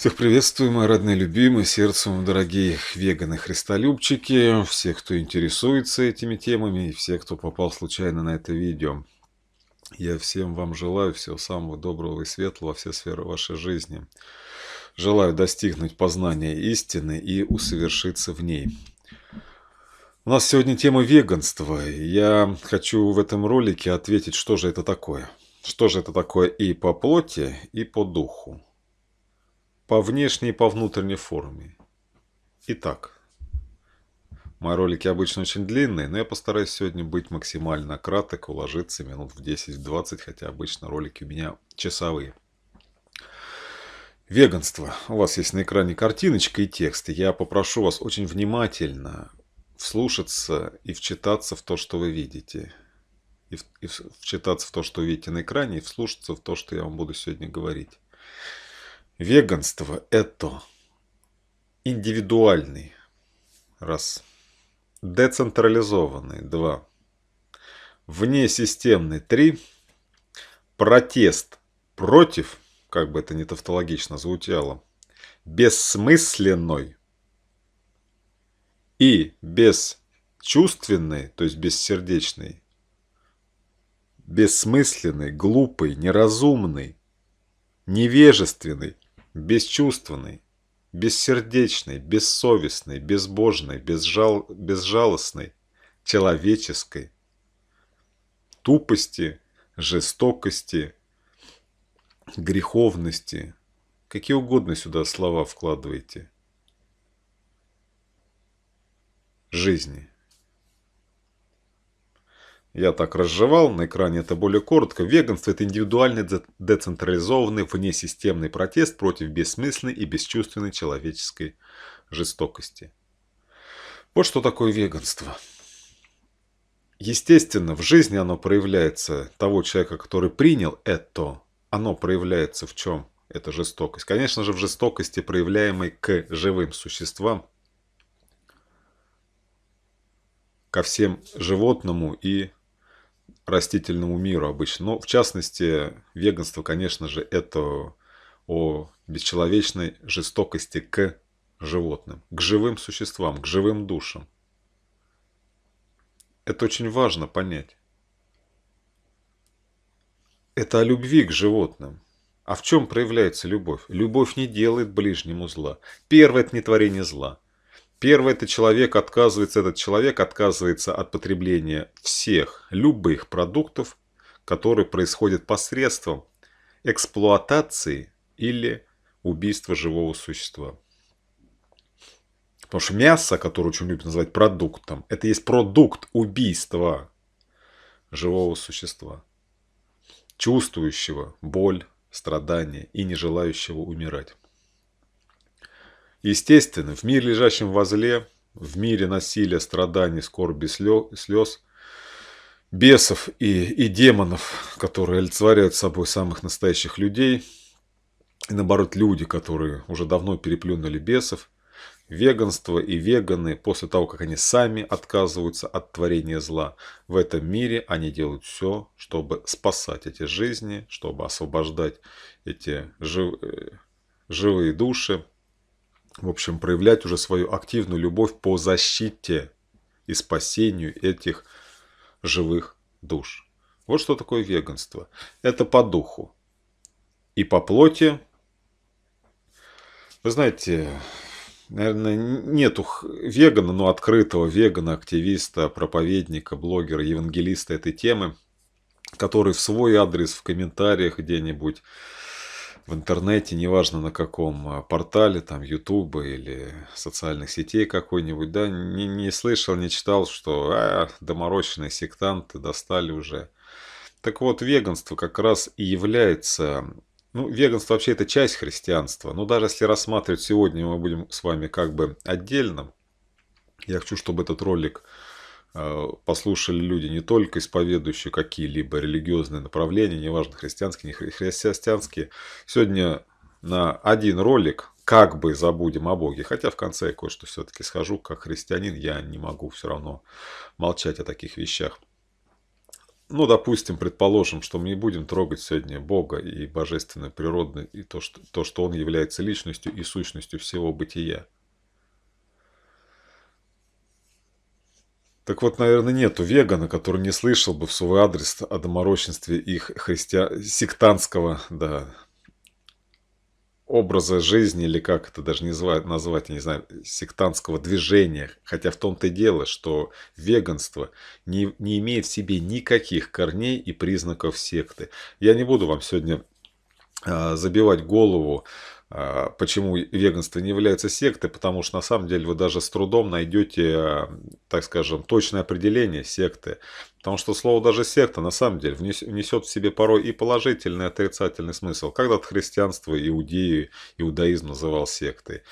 Всех приветствую, мои родные, любимые, сердцем дорогие веганы, христолюбчики, всех, кто интересуется этими темами и все, кто попал случайно на это видео. Я всем вам желаю всего самого доброго и светлого во все сферы вашей жизни. Желаю достигнуть познания истины и усовершиться в ней. У нас сегодня тема веганства. Я хочу в этом ролике ответить, что же это такое. Что же это такое и по плоти, и по духу по внешней и по внутренней форме. Итак, мои ролики обычно очень длинные, но я постараюсь сегодня быть максимально краток, уложиться минут в 10-20, хотя обычно ролики у меня часовые. Веганство. У вас есть на экране картиночка и текст. Я попрошу вас очень внимательно вслушаться и вчитаться в то, что вы видите. И, в, и вчитаться в то, что вы видите на экране, и вслушаться в то, что я вам буду сегодня говорить. Веганство – это индивидуальный, раз, децентрализованный, два, внесистемный, три, протест против, как бы это не тавтологично звучало, бессмысленной и бесчувственной, то есть бессердечной, бессмысленной, глупой, неразумной, невежественной, бесчувственный, бессердечный, бессовестный, безбожный, безжал... безжалостный, человеческой, тупости, жестокости, греховности. Какие угодно сюда слова вкладывайте. Жизни. Я так разжевал, на экране это более коротко. Веганство – это индивидуальный децентрализованный внесистемный протест против бессмысленной и бесчувственной человеческой жестокости. Вот что такое веганство. Естественно, в жизни оно проявляется, того человека, который принял это, оно проявляется в чем? Это жестокость. Конечно же, в жестокости, проявляемой к живым существам, ко всем животному и растительному миру обычно. Но в частности, веганство, конечно же, это о бесчеловечной жестокости к животным, к живым существам, к живым душам. Это очень важно понять. Это о любви к животным. А в чем проявляется любовь? Любовь не делает ближнему зла. Первое – это не творение зла – Первый – это человек отказывается, этот человек отказывается от потребления всех, любых продуктов, которые происходят посредством эксплуатации или убийства живого существа. Потому что мясо, которое очень любят называть продуктом, это есть продукт убийства живого существа, чувствующего боль, страдания и не желающего умирать. Естественно, в мире, лежащем во зле, в мире насилия, страданий, скорби, слез, бесов и, и демонов, которые олицетворяют собой самых настоящих людей, и наоборот люди, которые уже давно переплюнули бесов, веганство и веганы, после того, как они сами отказываются от творения зла, в этом мире они делают все, чтобы спасать эти жизни, чтобы освобождать эти жив... Э, живые души, в общем, проявлять уже свою активную любовь по защите и спасению этих живых душ. Вот что такое веганство. Это по духу. И по плоти, вы знаете, наверное, нету вегана, но открытого вегана, активиста, проповедника, блогера, евангелиста этой темы, который в свой адрес в комментариях где-нибудь в интернете, неважно на каком а, портале, там, Ютуба или социальных сетей какой-нибудь, да, не, не слышал, не читал, что а, доморощенные сектанты достали уже. Так вот, веганство как раз и является... Ну, веганство вообще это часть христианства, но даже если рассматривать сегодня, мы будем с вами как бы отдельно. Я хочу, чтобы этот ролик Э, послушали люди, не только исповедующие какие-либо религиозные направления, неважно, христианские, не христианские. Сегодня на один ролик как бы забудем о Боге, хотя в конце я кое-что все-таки схожу, как христианин, я не могу все равно молчать о таких вещах. Ну, допустим, предположим, что мы не будем трогать сегодня Бога и божественной природы, и то, что, то, что Он является личностью и сущностью всего бытия – Так вот, наверное, нету вегана, который не слышал бы в свой адрес о доморощенстве их христиан... сектантского, да, образа жизни, или как это даже назвать, назвать, я не знаю, сектантского движения. Хотя в том-то и дело, что веганство не, не имеет в себе никаких корней и признаков секты. Я не буду вам сегодня а, забивать голову а, почему веганство не является сектой, потому что на самом деле вы даже с трудом найдете, так скажем, точное определение секты. Потому что слово даже секта на самом деле несет в себе порой и положительный, и отрицательный смысл. Когда-то христианство, иудею, иудаизм называл сектой.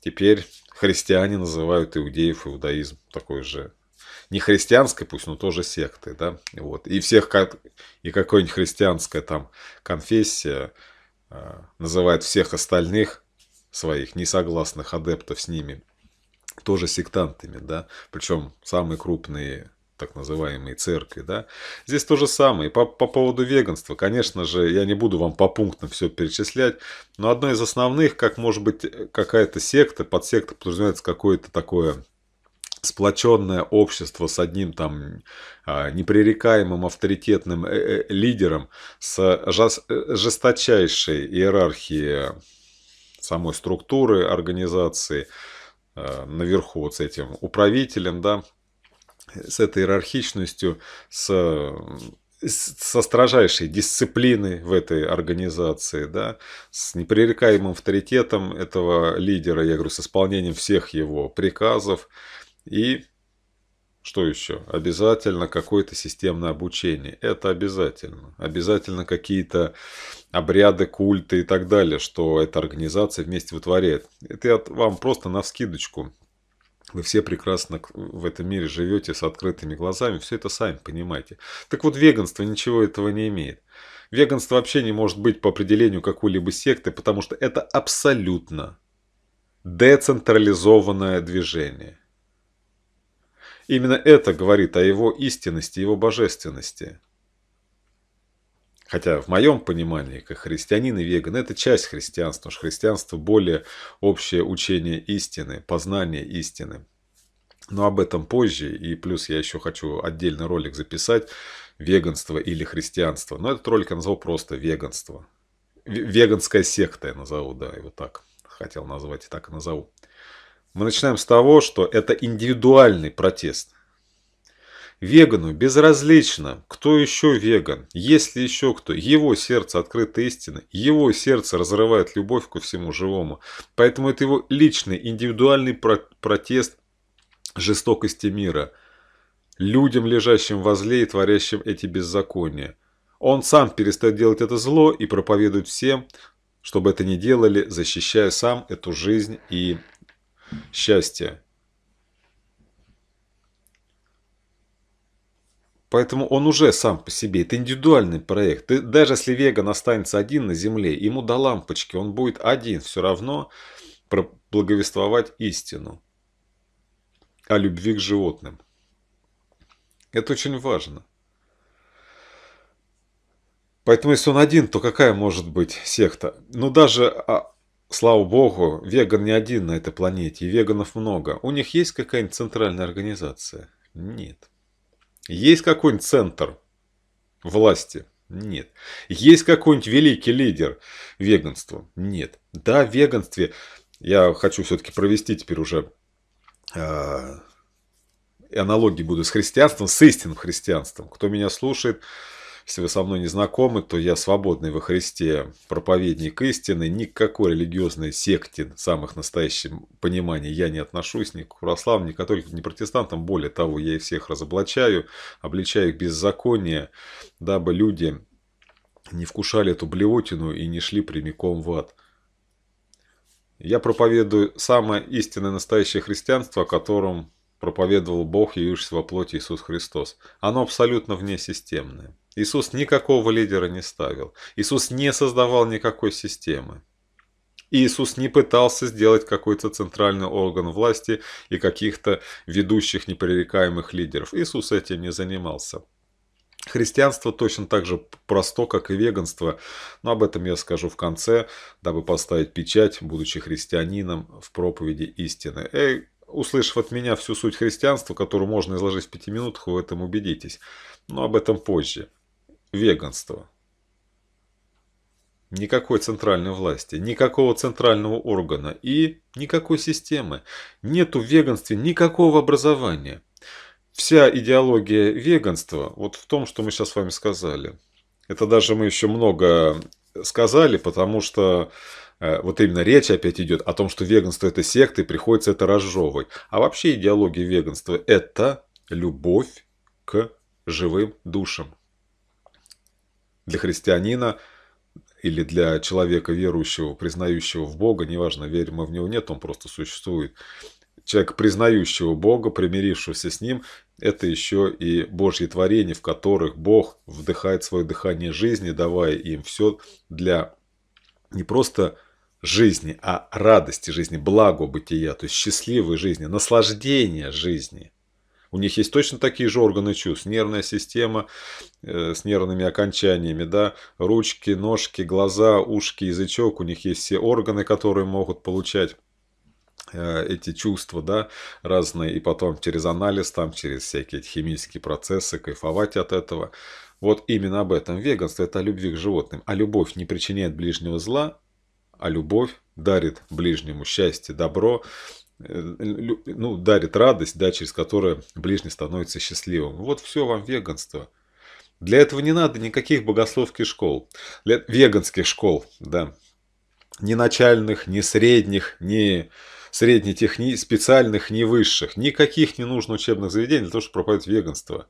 Теперь христиане называют иудеев иудаизм такой же не христианской, пусть, но тоже секты, да, вот, и всех, как и какой-нибудь христианская там конфессия, а, называет всех остальных своих несогласных адептов с ними тоже сектантами, да, причем самые крупные так называемые церкви, да. Здесь то же самое. По, по поводу веганства, конечно же, я не буду вам по пунктам все перечислять, но одно из основных, как может быть э, какая-то секта, подсекта подразумевается какое-то такое сплоченное общество с одним там а, непререкаемым авторитетным э, э, лидером, с э, жесточайшей иерархией самой структуры организации, наверху вот с этим управителем, да, с этой иерархичностью, с со строжайшей дисциплиной в этой организации, да, с непререкаемым авторитетом этого лидера, я говорю, с исполнением всех его приказов, и что еще? Обязательно какое-то системное обучение. Это обязательно. Обязательно какие-то обряды, культы и так далее, что эта организация вместе вытворяет. Это я вам просто на вскидочку. Вы все прекрасно в этом мире живете с открытыми глазами, все это сами понимаете. Так вот, веганство ничего этого не имеет. Веганство вообще не может быть по определению какой-либо секты, потому что это абсолютно децентрализованное движение. Именно это говорит о его истинности, его божественности. Хотя в моем понимании, как христианин и веган, это часть христианства, потому что христианство более общее учение истины, познание истины. Но об этом позже, и плюс я еще хочу отдельный ролик записать, веганство или христианство. Но этот ролик я назвал просто веганство. Веганская секта я назову, да, и вот так хотел назвать, и так и назову. Мы начинаем с того, что это индивидуальный протест. Вегану безразлично, кто еще веган, есть ли еще кто. Его сердце открыто истины, его сердце разрывает любовь ко всему живому. Поэтому это его личный, индивидуальный протест жестокости мира. Людям, лежащим возле и творящим эти беззакония. Он сам перестает делать это зло и проповедует всем, чтобы это не делали, защищая сам эту жизнь и счастья. Поэтому он уже сам по себе, это индивидуальный проект. И даже если веган останется один на земле, ему до лампочки, он будет один все равно благовествовать истину о любви к животным. Это очень важно. Поэтому если он один, то какая может быть секта? Ну даже а, Слава богу, веган не один на этой планете, и веганов много. У них есть какая-нибудь центральная организация? Нет. Есть какой-нибудь центр власти? Нет. Есть какой-нибудь великий лидер веганства? Нет. Да, в веганстве, я хочу все-таки провести теперь уже э, аналогии буду с христианством, с истинным христианством. Кто меня слушает, если вы со мной не знакомы, то я свободный во Христе проповедник истины, никакой религиозной секте самых настоящих пониманий, я не отношусь, ни к православным, ни к католикам, ни к протестантам. Более того, я их всех разоблачаю, обличаю их беззаконие, дабы люди не вкушали эту блевотину и не шли прямиком в ад. Я проповедую самое истинное настоящее христианство, о котором проповедовал Бог, явившись во плоти Иисус Христос. Оно абсолютно вне системное. Иисус никакого лидера не ставил. Иисус не создавал никакой системы. Иисус не пытался сделать какой-то центральный орган власти и каких-то ведущих непререкаемых лидеров. Иисус этим не занимался. Христианство точно так же просто, как и веганство, но об этом я скажу в конце, дабы поставить печать, будучи христианином, в проповеди истины. Эй, услышав от меня всю суть христианства, которую можно изложить в пяти минутах, вы в этом убедитесь. Но об этом позже. Веганство. Никакой центральной власти, никакого центрального органа и никакой системы. Нету в веганстве никакого образования. Вся идеология веганства вот в том, что мы сейчас с вами сказали. Это даже мы еще много сказали, потому что э, вот именно речь опять идет о том, что веганство это секта и приходится это разжевывать. А вообще идеология веганства это любовь к живым душам, для христианина или для человека верующего, признающего в Бога, неважно, верим мы в Него, нет, он просто существует. Человек, признающего Бога, примирившегося с Ним, это еще и Божьи творения, в которых Бог вдыхает свое дыхание жизни, давая им все для не просто жизни, а радости жизни, благо бытия, то есть счастливой жизни, наслаждения жизни – у них есть точно такие же органы чувств. Нервная система э, с нервными окончаниями, да, ручки, ножки, глаза, ушки, язычок. У них есть все органы, которые могут получать э, эти чувства, да, разные, и потом через анализ, там, через всякие химические процессы, кайфовать от этого. Вот именно об этом веганство, это о любви к животным. А любовь не причиняет ближнего зла, а любовь дарит ближнему счастье, добро, ну, дарит радость, да, через которую ближний становится счастливым. Вот все вам веганство. Для этого не надо никаких богословских школ, для веганских школ, да, ни начальных, ни средних, ни среднетехни... специальных, ни высших. Никаких не нужно учебных заведений для того, чтобы проповедовать веганство.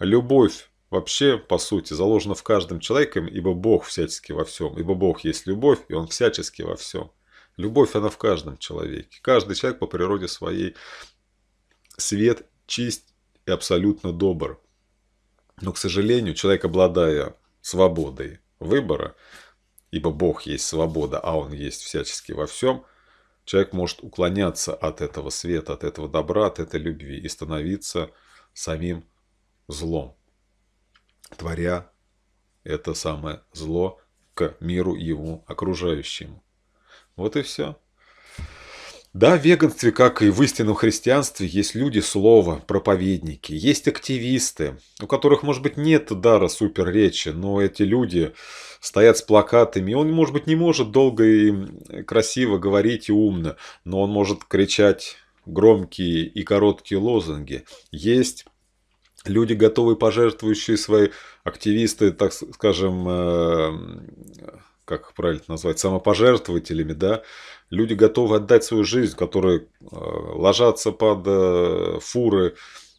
Любовь вообще, по сути, заложена в каждом человеке, ибо Бог всячески во всем, ибо Бог есть любовь, и Он всячески во всем. Любовь, она в каждом человеке. Каждый человек по природе своей свет, чист и абсолютно добр. Но, к сожалению, человек, обладая свободой выбора, ибо Бог есть свобода, а Он есть всячески во всем, человек может уклоняться от этого света, от этого добра, от этой любви и становиться самим злом, творя это самое зло к миру его окружающему. Вот и все. Да, в веганстве, как и в истинном христианстве, есть люди слова, проповедники, есть активисты, у которых, может быть, нет дара суперречи, но эти люди стоят с плакатами, он, может быть, не может долго и красиво говорить и умно, но он может кричать громкие и короткие лозунги. Есть люди, готовые пожертвующие свои активисты, так скажем, э, как их правильно назвать, самопожертвователями, да, люди готовы отдать свою жизнь, которые э, ложатся под э, фуры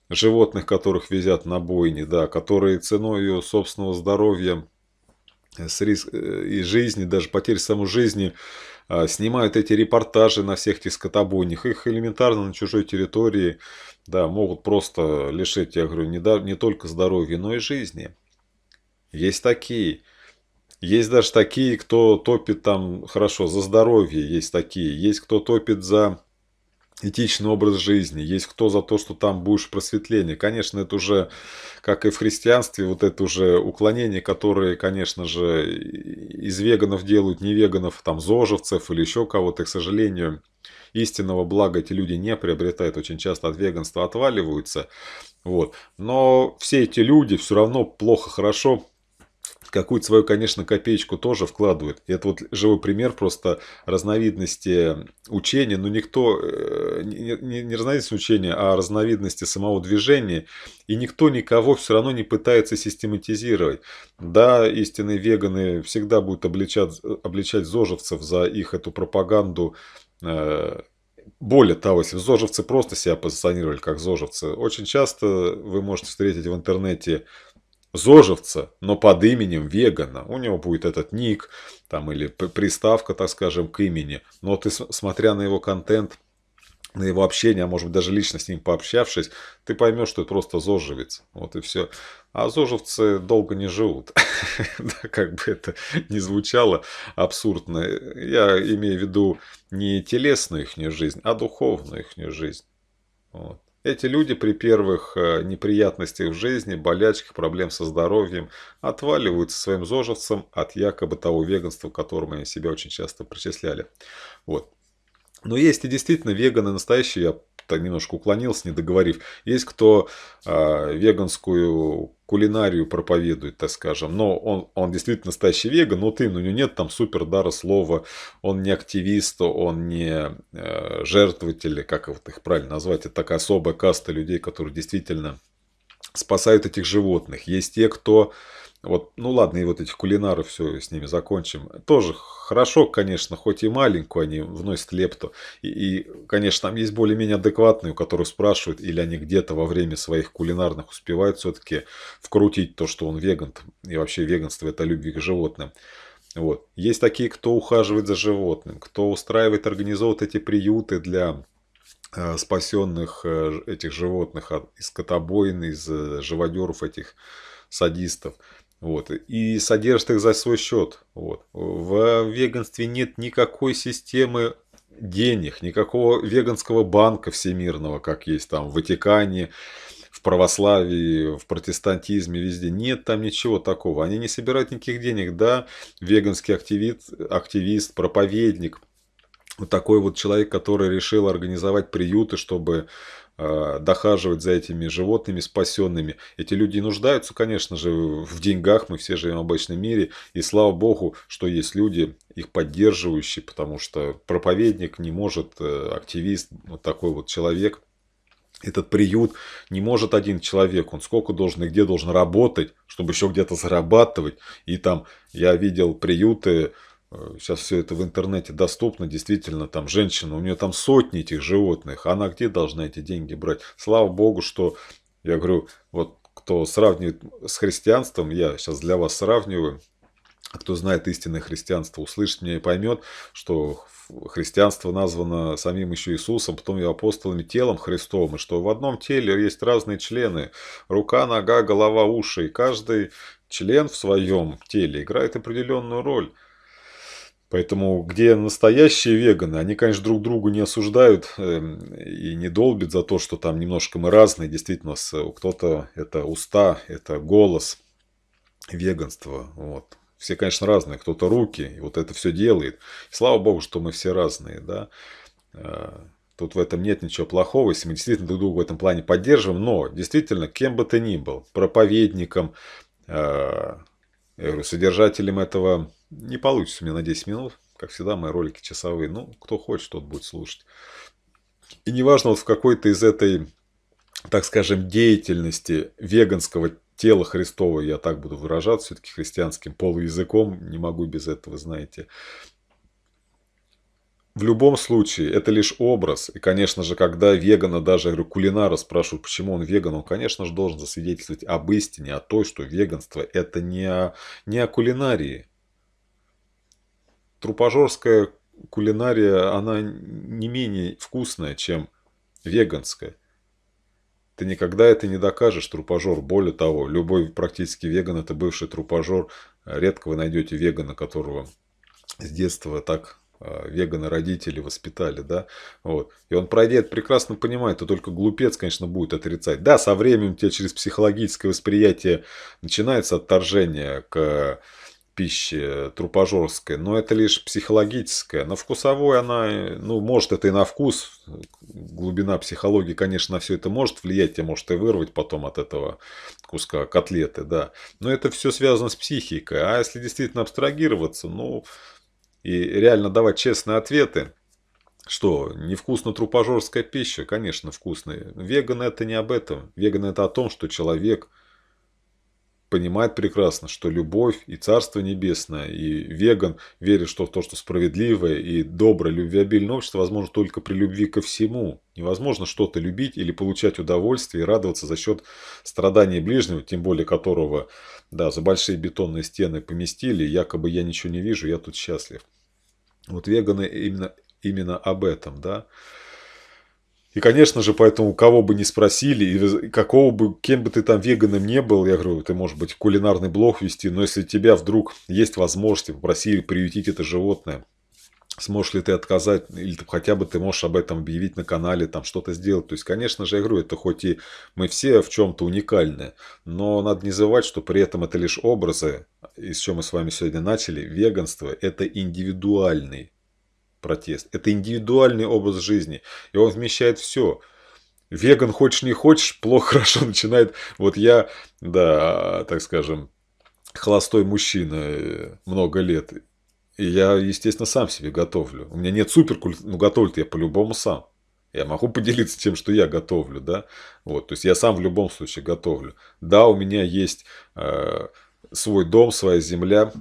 животных, которых везят на бойне, да, которые ценой ее собственного здоровья э, с риск, и жизни, даже потерь самой жизни, снимают эти репортажи на всех этих скотобойнях. Их элементарно на чужой территории да, могут просто лишить, я говорю, не, да, не только здоровья, но и жизни. Есть такие. Есть даже такие, кто топит там, хорошо, за здоровье есть такие. Есть кто топит за этичный образ жизни, есть кто за то, что там будешь просветление. Конечно, это уже, как и в христианстве, вот это уже уклонение, которые, конечно же, из веганов делают не веганов, там, зожевцев или еще кого-то, и, к сожалению, истинного блага эти люди не приобретают, очень часто от веганства отваливаются. Вот. Но все эти люди все равно плохо-хорошо какую-то свою, конечно, копеечку тоже вкладывает. И это вот живой пример просто разновидности учения, но ну, никто, э, не, не, не разновидности учения, а разновидности самого движения, и никто никого все равно не пытается систематизировать. Да, истинные веганы всегда будут обличать, обличать зожевцев за их эту пропаганду э более того, если зожевцы просто себя позиционировали как зожевцы, очень часто вы можете встретить в интернете Зожевца, но под именем Вегана. У него будет этот ник там, или приставка, так скажем, к имени. Но ты, смотря на его контент, на его общение, а может быть даже лично с ним пообщавшись, ты поймешь, что это просто зожевец. Вот и все. А зожевцы долго не живут. как бы это ни звучало абсурдно. Я имею в виду не телесную их жизнь, а духовную их жизнь. Вот. Эти люди при первых э, неприятностях в жизни, болячках, проблем со здоровьем отваливаются своим зожевцем от якобы того веганства, к которому они себя очень часто причисляли. Вот. Но есть и действительно веганы настоящие, я так немножко уклонился, не договорив. Есть кто э, веганскую кулинарию проповедует, так скажем. Но он, он действительно настоящий веган, но ты, ну, у него нет там супер дара слова, он не активист, он не э, жертвователь, как вот их правильно назвать, это такая особая каста людей, которые действительно спасают этих животных. Есть те, кто вот, ну ладно, и вот этих кулинаров, все, с ними закончим. Тоже хорошо, конечно, хоть и маленькую они вносят лепту. И, и конечно, там есть более-менее адекватные, у которых спрашивают, или они где-то во время своих кулинарных успевают все-таки вкрутить то, что он веган. И вообще веганство – это любви к животным. Вот. Есть такие, кто ухаживает за животным, кто устраивает, организовывает эти приюты для э, спасенных э, этих животных из скотобойн, из э, живодеров этих садистов. Вот, и содержит их за свой счет. Вот. В веганстве нет никакой системы денег, никакого веганского банка всемирного, как есть там в Ватикане, в православии, в протестантизме, везде. Нет там ничего такого. Они не собирают никаких денег. Да, веганский активист, активист проповедник, вот такой вот человек, который решил организовать приюты, чтобы Э, дохаживать за этими животными спасенными. Эти люди нуждаются, конечно же, в деньгах, мы все живем в обычном мире, и слава богу, что есть люди, их поддерживающие, потому что проповедник не может, э, активист, вот такой вот человек, этот приют не может один человек, он сколько должен и где должен работать, чтобы еще где-то зарабатывать. И там я видел приюты, Сейчас все это в интернете доступно, действительно, там женщина, у нее там сотни этих животных, она где должна эти деньги брать? Слава богу, что, я говорю, вот кто сравнивает с христианством, я сейчас для вас сравниваю, кто знает истинное христианство, услышит меня и поймет, что христианство названо самим еще Иисусом, потом и апостолами телом Христовым, и что в одном теле есть разные члены, рука, нога, голова, уши, и каждый член в своем теле играет определенную роль. Поэтому где настоящие веганы, они, конечно, друг друга не осуждают эм, и не долбят за то, что там немножко мы разные. Действительно, у кто-то это уста, это голос, веганства, Вот. Все, конечно, разные. Кто-то руки, и вот это все делает. И слава богу, что мы все разные. Да? А, тут в этом нет ничего плохого, если мы действительно друг друга в этом плане поддерживаем. Но действительно, кем бы ты ни был, проповедником, э, содержателем этого не получится мне на 10 минут. Как всегда, мои ролики часовые. Ну, кто хочет, тот будет слушать. И неважно, вот в какой-то из этой, так скажем, деятельности веганского тела Христова, я так буду выражаться, все-таки христианским полуязыком, не могу без этого, знаете. В любом случае, это лишь образ. И, конечно же, когда вегана, даже говорю, кулинара спрашивают, почему он веган, он, конечно же, должен засвидетельствовать об истине, о той, что веганство – это не о, не о кулинарии трупожорская кулинария, она не менее вкусная, чем веганская. Ты никогда это не докажешь, Трупожор, Более того, любой практически веган – это бывший трупожор. Редко вы найдете вегана, которого с детства так а, веганы родители воспитали, да, вот. И он, пройдет прекрасно понимает, то только глупец, конечно, будет отрицать. Да, со временем у тебя через психологическое восприятие начинается отторжение к пища трупожорской, но это лишь психологическая. На вкусовой она, ну, может, это и на вкус. Глубина психологии, конечно, на все это может влиять, тебя а может и вырвать потом от этого куска котлеты, да. Но это все связано с психикой. А если действительно абстрагироваться, ну, и реально давать честные ответы, что, невкусно трупожорская пища? Конечно, вкусная. Веган это не об этом. Веган это о том, что человек – понимает прекрасно, что любовь и Царство Небесное, и веган верит что в то, что справедливое и доброе, любвеобильное общество возможно только при любви ко всему. Невозможно что-то любить или получать удовольствие и радоваться за счет страдания ближнего, тем более которого да, за большие бетонные стены поместили, якобы я ничего не вижу, я тут счастлив. Вот веганы именно, именно об этом, да. И, конечно же, поэтому кого бы ни спросили, и какого бы, кем бы ты там веганом не был, я говорю, ты можешь быть кулинарный блог вести, но если тебя вдруг есть возможность, попросили приютить это животное, сможешь ли ты отказать, или хотя бы ты можешь об этом объявить на канале, там что-то сделать. То есть, конечно же, я говорю, это хоть и мы все в чем-то уникальны, но надо не забывать, что при этом это лишь образы, из чего мы с вами сегодня начали, веганство – это индивидуальный протест. Это индивидуальный образ жизни, и он вмещает все. Веган, хочешь не хочешь, плохо, хорошо начинает. Вот я, да, так скажем, холостой мужчина э, много лет. И я, естественно, сам себе готовлю. У меня нет суперкультуры, ну, готовлю-то я по-любому сам. Я могу поделиться тем, что я готовлю, да. Вот, то есть я сам в любом случае готовлю. Да, у меня есть э, свой дом, своя земля,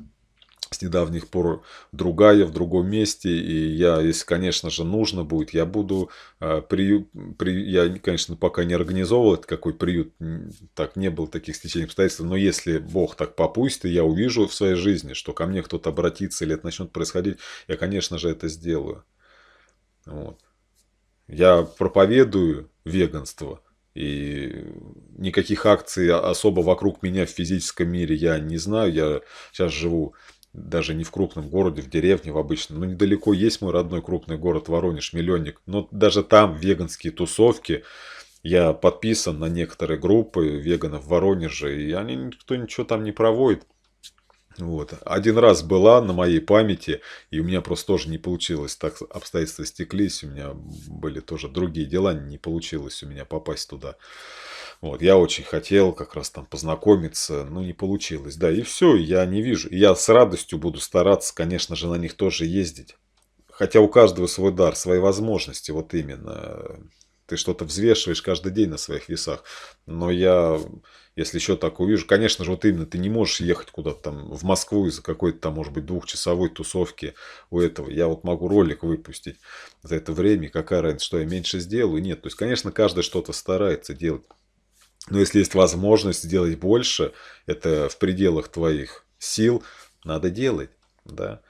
с недавних пор другая, в другом месте. И я, если, конечно же, нужно будет, я буду э, При, я, конечно, пока не организовывал это, какой приют, так не было таких стечений обстоятельств. Но если Бог так попустит, и я увижу в своей жизни, что ко мне кто-то обратится или это начнет происходить, я, конечно же, это сделаю. Вот. Я проповедую веганство. И никаких акций особо вокруг меня в физическом мире я не знаю. Я сейчас живу даже не в крупном городе, в деревне, в обычном. Ну, недалеко есть мой родной крупный город Воронеж, миллионник. Но даже там веганские тусовки. Я подписан на некоторые группы веганов в Воронеже, и они никто ничего там не проводит. Вот. Один раз была на моей памяти, и у меня просто тоже не получилось. Так обстоятельства стеклись, у меня были тоже другие дела, не получилось у меня попасть туда. Вот, я очень хотел как раз там познакомиться, но не получилось. Да, и все, я не вижу. Я с радостью буду стараться, конечно же, на них тоже ездить. Хотя у каждого свой дар, свои возможности, вот именно. Ты что-то взвешиваешь каждый день на своих весах. Но я, если еще так увижу, конечно же, вот именно ты не можешь ехать куда-то там в Москву из-за какой-то там, может быть, двухчасовой тусовки у этого. Я вот могу ролик выпустить за это время, какая разница, что я меньше сделаю, нет. То есть, конечно, каждый что-то старается делать. Но если есть возможность сделать больше, это в пределах твоих сил, надо делать. Да.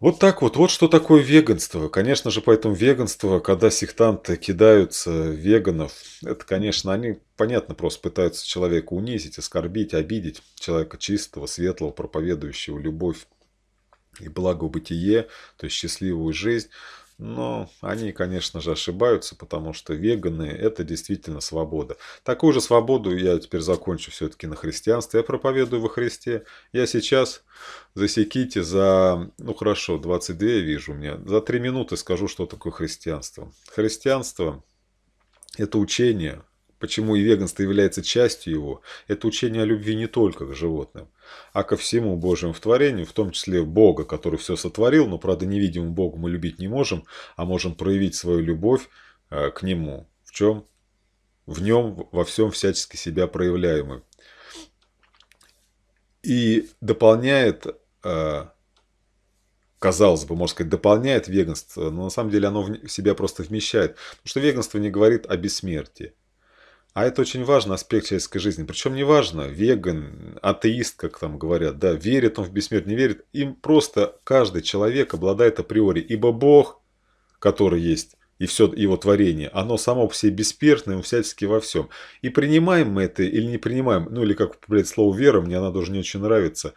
Вот так вот, вот что такое веганство. Конечно же, поэтому веганство, когда сектанты кидаются веганов, это, конечно, они, понятно, просто пытаются человека унизить, оскорбить, обидеть. Человека чистого, светлого, проповедующего любовь и благо бытие, то есть счастливую жизнь. Но они, конечно же, ошибаются, потому что веганы – это действительно свобода. Такую же свободу я теперь закончу все-таки на христианстве. Я проповедую во Христе. Я сейчас, засеките за, ну хорошо, 22 я вижу у меня, за 3 минуты скажу, что такое христианство. Христианство – это учение, почему и веганство является частью его, это учение о любви не только к животным, а ко всему Божьему творению, в том числе Бога, который все сотворил, но, правда, невидимому Богу мы любить не можем, а можем проявить свою любовь э, к Нему, в чем? В нем во всем всячески себя проявляемый. И дополняет э, казалось бы, можно сказать, дополняет веганство, но на самом деле оно в себя просто вмещает. Потому что веганство не говорит о бессмертии. А это очень важный аспект человеческой жизни. Причем не важно, веган, атеист, как там говорят, да, верит он в бессмертие, не верит. Им просто каждый человек обладает априори. Ибо Бог, который есть, и все его творение, оно само по себе бессмертное всячески во всем. И принимаем мы это или не принимаем, ну или как, блядь, слово «вера», мне она тоже не очень нравится,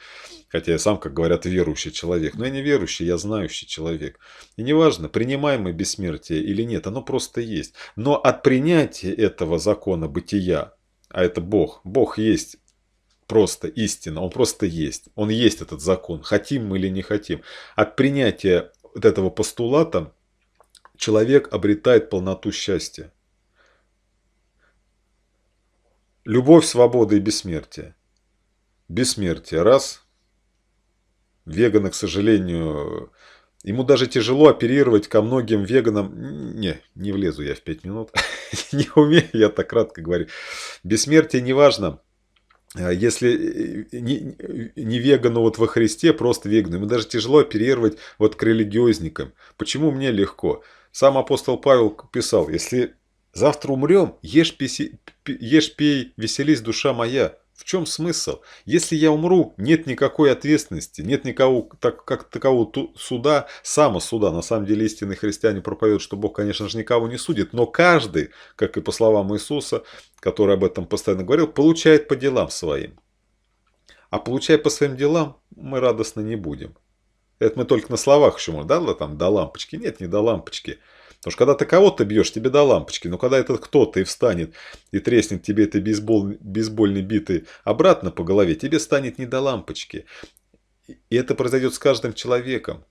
хотя я сам, как говорят, верующий человек. Но я не верующий, я знающий человек. И неважно, принимаем мы бессмертие или нет, оно просто есть. Но от принятия этого закона бытия, а это Бог, Бог есть просто истина, он просто есть, он есть этот закон, хотим мы или не хотим. От принятия вот этого постулата человек обретает полноту счастья. Любовь, свобода и бессмертие. Бессмертие – раз. Веганы, к сожалению, ему даже тяжело оперировать ко многим веганам. Не, не влезу я в 5 минут. не умею, я так кратко говорить. Бессмертие не важно – а если э, не, не вегану вот во Христе, просто вегану, ему даже тяжело оперировать вот к религиозникам. Почему мне легко? Сам апостол Павел писал, если завтра умрем, ешь, писи, ешь пей, веселись, душа моя. В чем смысл? Если я умру, нет никакой ответственности, нет никого так, как такового ту, суда, само суда. На самом деле истинные христиане проповедуют, что Бог, конечно же, никого не судит, но каждый, как и по словам Иисуса, который об этом постоянно говорил, получает по делам своим. А получая по своим делам, мы радостно не будем. Это мы только на словах еще можем, да, там, до лампочки. Нет, не до лампочки. Потому что когда ты кого-то бьешь, тебе до лампочки. Но когда этот кто-то и встанет, и треснет тебе этой бейсбол, бейсбольной битой обратно по голове, тебе станет не до лампочки. И это произойдет с каждым человеком.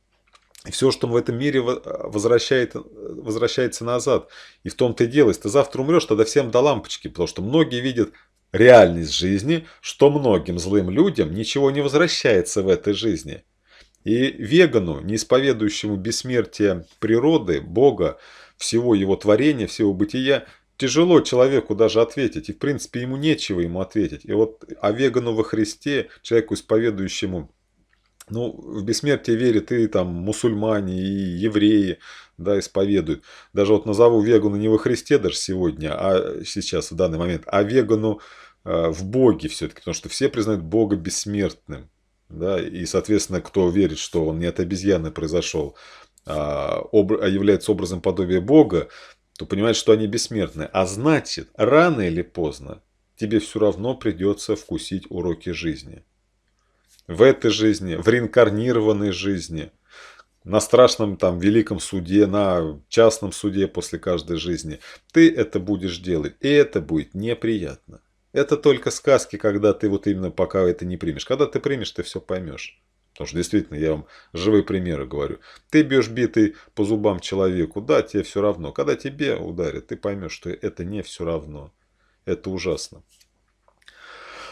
И все, что в этом мире возвращает, возвращается назад. И в том-то и дело. Если ты завтра умрешь, тогда всем до лампочки. Потому что многие видят реальность жизни, что многим злым людям ничего не возвращается в этой жизни. И вегану, не исповедующему бессмертие природы, Бога, всего его творения, всего бытия, тяжело человеку даже ответить. И, в принципе, ему нечего ему ответить. И вот о а вегану во Христе, человеку, исповедующему ну, в бессмертие верят и там мусульмане, и евреи, да, исповедуют. Даже вот назову вегану не во Христе даже сегодня, а сейчас, в данный момент, а вегану э, в Боге все-таки, потому что все признают Бога бессмертным. Да? И, соответственно, кто верит, что он не от обезьяны произошел, а, а является образом подобия Бога, то понимает, что они бессмертны. А значит, рано или поздно тебе все равно придется вкусить уроки жизни. В этой жизни, в реинкарнированной жизни, на страшном там великом суде, на частном суде после каждой жизни. Ты это будешь делать, и это будет неприятно. Это только сказки, когда ты вот именно пока это не примешь. Когда ты примешь, ты все поймешь. Потому что действительно, я вам живые примеры говорю. Ты бьешь битой по зубам человеку, да, тебе все равно. Когда тебе ударят, ты поймешь, что это не все равно. Это ужасно.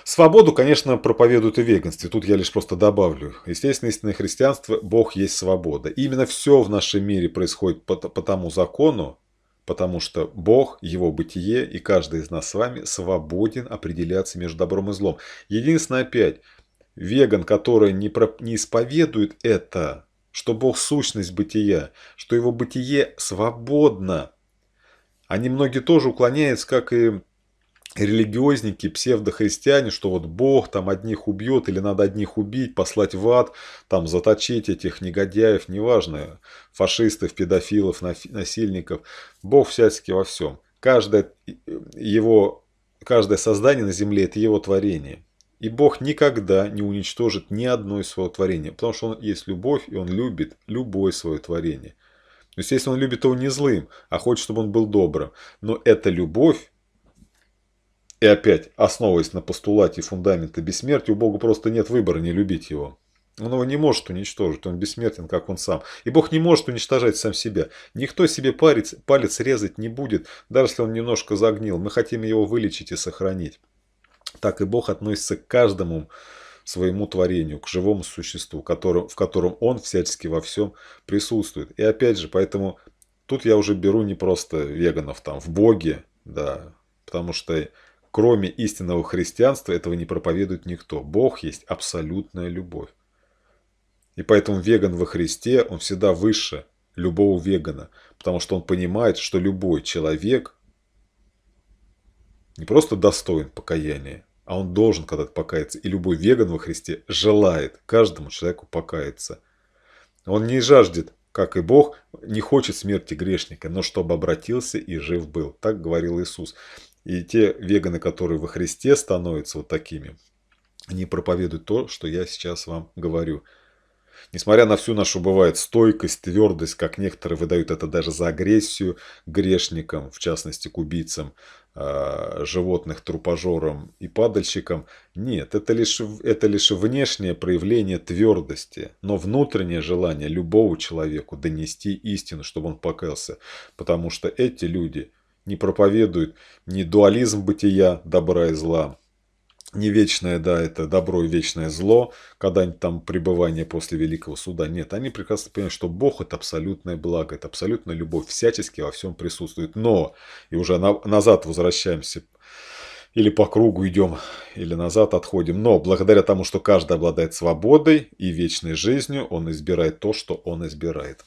Свободу, конечно, проповедуют и веганстве. Тут я лишь просто добавлю. Естественно, истинное христианство – Бог есть свобода. И именно все в нашем мире происходит по, по тому закону, потому что Бог, Его бытие и каждый из нас с вами свободен определяться между добром и злом. Единственное опять, веган, который не, про, не исповедует это, что Бог – сущность бытия, что его бытие свободно. Они многие тоже уклоняются, как и религиозники, псевдохристиане, что вот Бог там одних убьет или надо одних убить, послать в ад, там заточить этих негодяев, неважно, фашистов, педофилов, насильников. Бог всячески во всем. Каждое его, каждое создание на земле – это его творение. И Бог никогда не уничтожит ни одно из своего творения, потому что Он есть любовь, и Он любит любое свое творение. То есть, если Он любит его не злым, а хочет, чтобы он был добрым, но эта любовь и опять, основываясь на постулате фундамента бессмертия, у Бога просто нет выбора не любить его. Он его не может уничтожить, он бессмертен, как он сам. И Бог не может уничтожать сам себя. Никто себе палец, палец резать не будет, даже если он немножко загнил. Мы хотим его вылечить и сохранить. Так и Бог относится к каждому своему творению, к живому существу, который, в котором он всячески во всем присутствует. И опять же, поэтому тут я уже беру не просто веганов там в боге, да, потому что Кроме истинного христианства этого не проповедует никто. Бог есть абсолютная любовь. И поэтому веган во Христе, он всегда выше любого вегана, потому что он понимает, что любой человек не просто достоин покаяния, а он должен когда-то покаяться. И любой веган во Христе желает каждому человеку покаяться. Он не жаждет, как и Бог, не хочет смерти грешника, но чтобы обратился и жив был. Так говорил Иисус. И те веганы, которые во Христе становятся вот такими, они проповедуют то, что я сейчас вам говорю. Несмотря на всю нашу, бывает, стойкость, твердость, как некоторые выдают это даже за агрессию грешникам, в частности, к убийцам, а, животных, трупожорам и падальщикам. Нет, это лишь, это лишь внешнее проявление твердости, но внутреннее желание любого человеку донести истину, чтобы он покаялся. Потому что эти люди – не проповедует ни дуализм бытия добра и зла, не вечное, да, это добро и вечное зло, когда-нибудь там пребывание после Великого Суда. Нет, они прекрасно понимают, что Бог – это абсолютное благо, это абсолютная любовь, всячески во всем присутствует. Но, и уже на, назад возвращаемся, или по кругу идем, или назад отходим. Но благодаря тому, что каждый обладает свободой и вечной жизнью, он избирает то, что он избирает.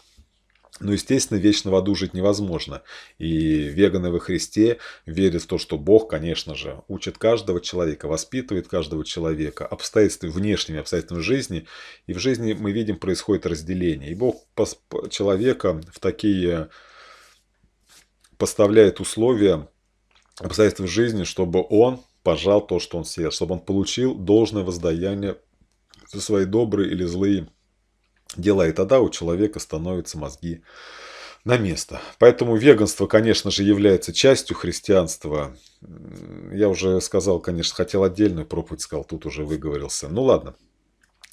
Но, ну, естественно, вечно в аду жить невозможно. И веганы во Христе верят в то, что Бог, конечно же, учит каждого человека, воспитывает каждого человека обстоятельствами, внешними обстоятельствами жизни. И в жизни мы видим, происходит разделение. И Бог человека в такие поставляет условия, обстоятельства жизни, чтобы он пожал то, что он съел, чтобы он получил должное воздаяние за свои добрые или злые дела, и тогда у человека становятся мозги на место. Поэтому веганство, конечно же, является частью христианства. Я уже сказал, конечно, хотел отдельную проповедь, сказал, тут уже выговорился. Ну ладно.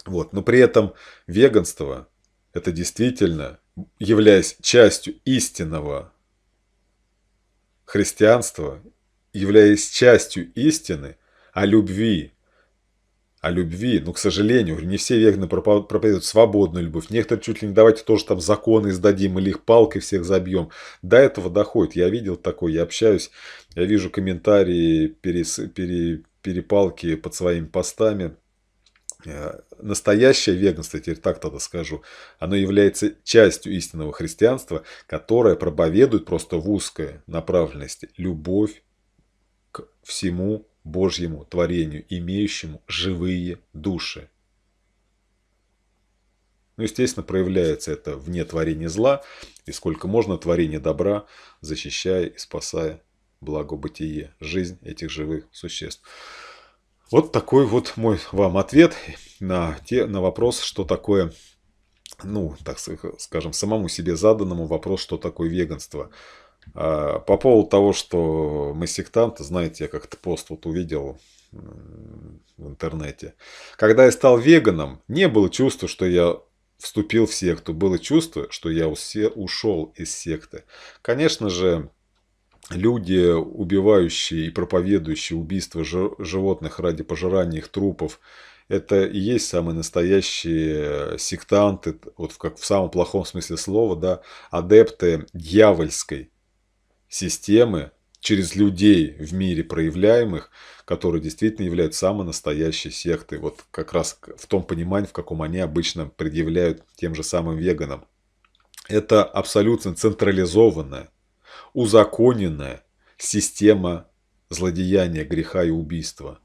Вот. Но при этом веганство, это действительно, являясь частью истинного христианства, являясь частью истины о а любви о любви, но, ну, к сожалению, не все верно проповедуют свободную любовь. Некоторые чуть ли не давайте тоже там законы издадим или их палкой всех забьем. До этого доходит. Я видел такое, я общаюсь, я вижу комментарии, перес, пере, перепалки под своими постами. Э, настоящее веганство, теперь так тогда скажу, оно является частью истинного христианства, которое проповедует просто в узкой направленности любовь к всему Божьему творению, имеющему живые души. Ну, естественно, проявляется это вне творения зла и сколько можно творения добра, защищая и спасая благо бытие, жизнь этих живых существ. Вот такой вот мой вам ответ на, те, на вопрос, что такое, ну, так скажем, самому себе заданному вопрос, что такое веганство. А, по поводу того, что мы сектанты, знаете, я как-то пост вот увидел в интернете. Когда я стал веганом, не было чувства, что я вступил в секту. Было чувство, что я ушел из секты. Конечно же, люди, убивающие и проповедующие убийство животных ради пожирания их трупов, это и есть самые настоящие сектанты, вот как в самом плохом смысле слова, да, адепты дьявольской системы, через людей в мире проявляемых, которые действительно являются самой настоящей сектой. Вот как раз в том понимании, в каком они обычно предъявляют тем же самым веганам. Это абсолютно централизованная, узаконенная система злодеяния, греха и убийства.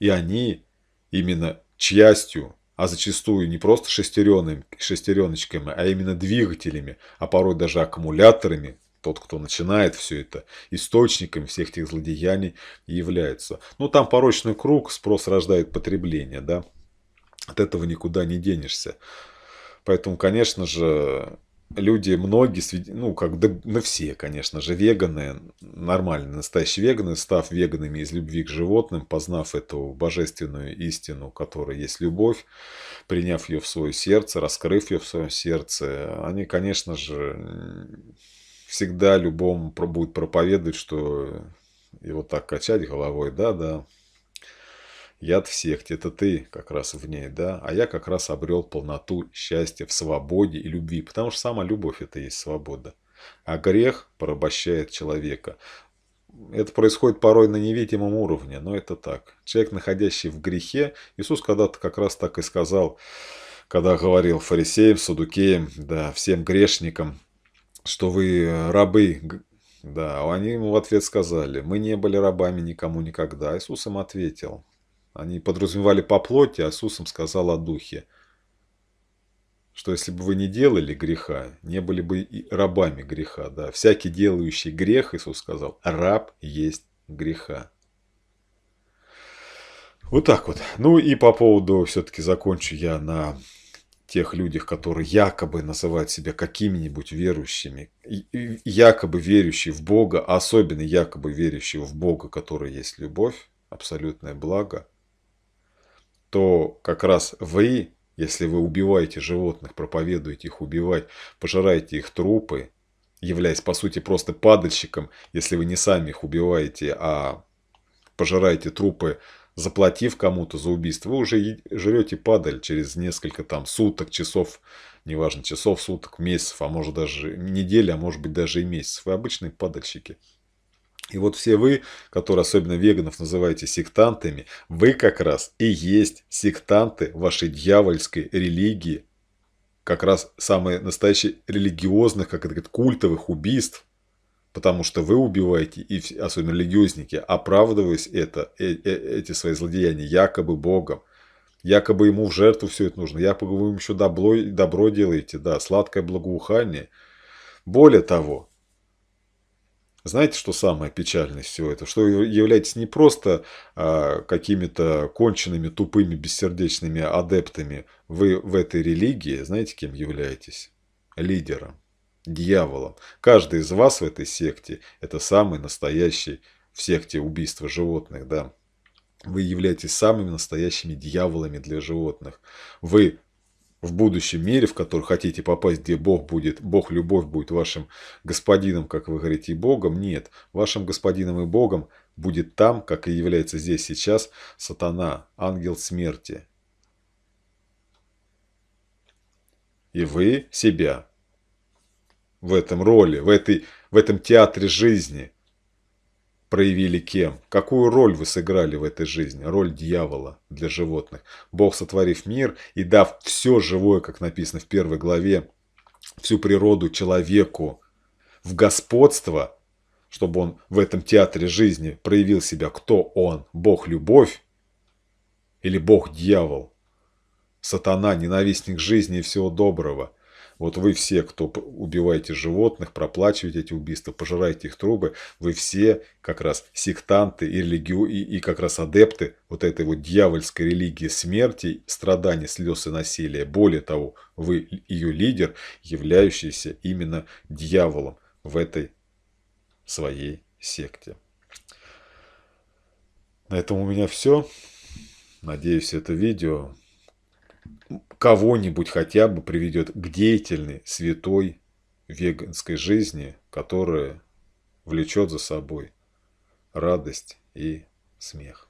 И они именно частью, а зачастую не просто шестереночками, а именно двигателями, а порой даже аккумуляторами тот, кто начинает все это, источником всех этих злодеяний является. Ну, там порочный круг, спрос рождает потребление, да. От этого никуда не денешься. Поэтому, конечно же, люди, многие, ну, как да, ну, все, конечно же, веганы, нормальные, настоящие веганы, став веганами из любви к животным, познав эту божественную истину, которая есть любовь, приняв ее в свое сердце, раскрыв ее в своем сердце, они, конечно же, всегда любому будет проповедовать, что э, и вот так качать головой, да-да, яд в секте, это ты как раз в ней, да, а я как раз обрел полноту счастья в свободе и любви, потому что сама любовь это и есть свобода. А грех порабощает человека. Это происходит порой на невидимом уровне, но это так. Человек, находящий в грехе, Иисус когда-то как раз так и сказал, когда говорил фарисеям, садукеям, да, всем грешникам, что вы э, рабы. Да, они ему в ответ сказали, мы не были рабами никому никогда. Иисус им ответил. Они подразумевали по плоти, а Иисус им сказал о духе, что если бы вы не делали греха, не были бы и рабами греха. Да. Всякий делающий грех, Иисус сказал, раб есть греха. Вот так вот. Ну и по поводу, все-таки закончу я на тех людях, которые якобы называют себя какими-нибудь верующими, якобы верующие в Бога, а особенно якобы верующие в Бога, который есть любовь, абсолютное благо, то как раз вы, если вы убиваете животных, проповедуете их убивать, пожираете их трупы, являясь по сути просто падальщиком, если вы не сами их убиваете, а пожираете трупы заплатив кому-то за убийство, вы уже жрете падаль через несколько там суток, часов, неважно, часов, суток, месяцев, а может даже недели, а может быть даже и месяцев. Вы обычные падальщики. И вот все вы, которые особенно веганов называете сектантами, вы как раз и есть сектанты вашей дьявольской религии. Как раз самые настоящие религиозных, как это говорит, культовых убийств – Потому что вы убиваете, и особенно религиозники, оправдываясь это, э, э, эти свои злодеяния якобы Богом. Якобы ему в жертву все это нужно. Якобы вы им еще добро, добро делаете. Да, сладкое благоухание. Более того, знаете, что самое печальное всего этого? Что являетесь не просто а, какими-то конченными, тупыми, бессердечными адептами. Вы в этой религии, знаете, кем являетесь? Лидером дьяволом. Каждый из вас в этой секте – это самый настоящий в секте убийства животных, да. Вы являетесь самыми настоящими дьяволами для животных. Вы в будущем мире, в который хотите попасть, где Бог будет, Бог любовь будет вашим господином, как вы говорите, и Богом, нет. Вашим господином и Богом будет там, как и является здесь сейчас, сатана, ангел смерти. И вы себя в этом роли, в, этой, в этом театре жизни проявили кем? Какую роль вы сыграли в этой жизни? Роль дьявола для животных. Бог, сотворив мир и дав все живое, как написано в первой главе, всю природу человеку в господство, чтобы он в этом театре жизни проявил себя, кто он, Бог-любовь или Бог-дьявол, сатана, ненавистник жизни и всего доброго – вот вы все, кто убиваете животных, проплачиваете эти убийства, пожираете их трубы, вы все как раз сектанты и, религию, и, и как раз адепты вот этой вот дьявольской религии смерти, страданий, слез и насилия. Более того, вы ее лидер, являющийся именно дьяволом в этой своей секте. На этом у меня все. Надеюсь, это видео кого-нибудь хотя бы приведет к деятельной, святой веганской жизни, которая влечет за собой радость и смех.